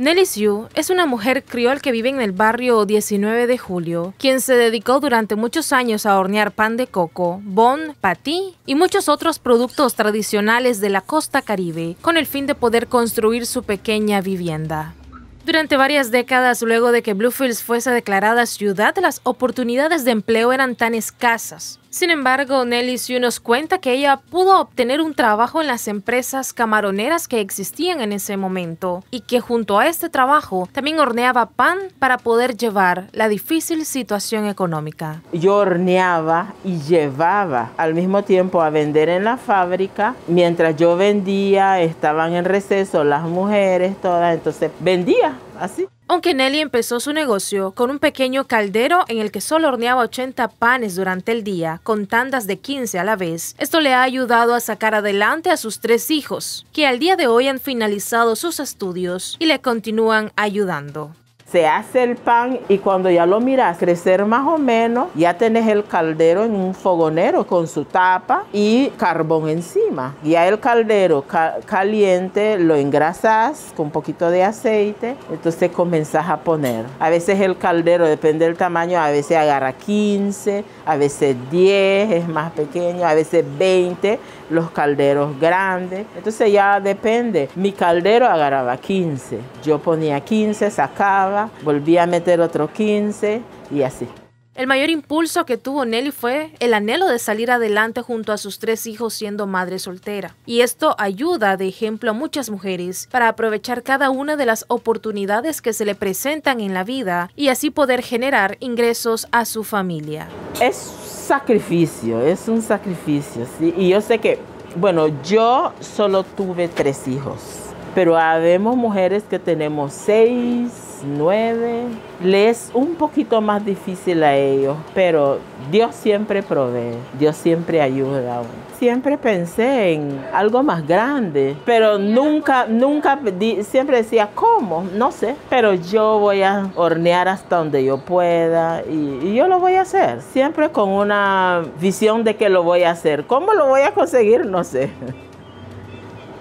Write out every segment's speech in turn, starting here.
Nelly Sue es una mujer criol que vive en el barrio 19 de Julio, quien se dedicó durante muchos años a hornear pan de coco, bon, patí y muchos otros productos tradicionales de la costa caribe, con el fin de poder construir su pequeña vivienda. Durante varias décadas, luego de que Bluefields fuese declarada ciudad, las oportunidades de empleo eran tan escasas sin embargo, Nelly Sue nos cuenta que ella pudo obtener un trabajo en las empresas camaroneras que existían en ese momento y que junto a este trabajo también horneaba pan para poder llevar la difícil situación económica. Yo horneaba y llevaba al mismo tiempo a vender en la fábrica. Mientras yo vendía, estaban en receso las mujeres, todas, entonces vendía así. Aunque Nelly empezó su negocio con un pequeño caldero en el que solo horneaba 80 panes durante el día, con tandas de 15 a la vez, esto le ha ayudado a sacar adelante a sus tres hijos, que al día de hoy han finalizado sus estudios y le continúan ayudando se hace el pan y cuando ya lo miras crecer más o menos, ya tenés el caldero en un fogonero con su tapa y carbón encima. Ya el caldero caliente lo engrasas con un poquito de aceite, entonces comenzás a poner. A veces el caldero, depende del tamaño, a veces agarra 15, a veces 10, es más pequeño, a veces 20, los calderos grandes. Entonces ya depende. Mi caldero agarraba 15, yo ponía 15, sacaba volví a meter otro 15 y así. El mayor impulso que tuvo Nelly fue el anhelo de salir adelante junto a sus tres hijos siendo madre soltera. Y esto ayuda de ejemplo a muchas mujeres para aprovechar cada una de las oportunidades que se le presentan en la vida y así poder generar ingresos a su familia. Es sacrificio, es un sacrificio. Y yo sé que, bueno, yo solo tuve tres hijos, pero habemos mujeres que tenemos seis 9. Le es un poquito más difícil a ellos, pero Dios siempre provee, Dios siempre ayuda siempre pensé en algo más grande, pero nunca, nunca, siempre decía, ¿cómo? No sé, pero yo voy a hornear hasta donde yo pueda y, yo lo voy a hacer, siempre con una visión de que lo voy a hacer. ¿Cómo lo voy a conseguir? No sé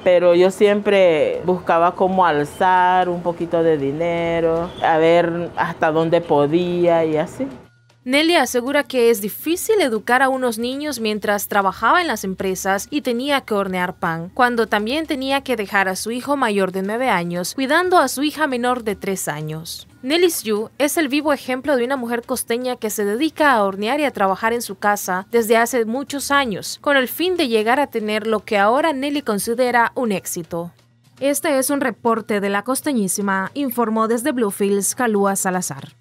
pero yo siempre buscaba cómo alzar un poquito de dinero, a ver hasta dónde podía y así. Nelly asegura que es difícil educar a unos niños mientras trabajaba en las empresas y tenía que hornear pan, cuando también tenía que dejar a su hijo mayor de 9 años cuidando a su hija menor de 3 años. Nelly Yu es el vivo ejemplo de una mujer costeña que se dedica a hornear y a trabajar en su casa desde hace muchos años, con el fin de llegar a tener lo que ahora Nelly considera un éxito. Este es un reporte de la costeñísima, informó desde Bluefields Calúa Salazar.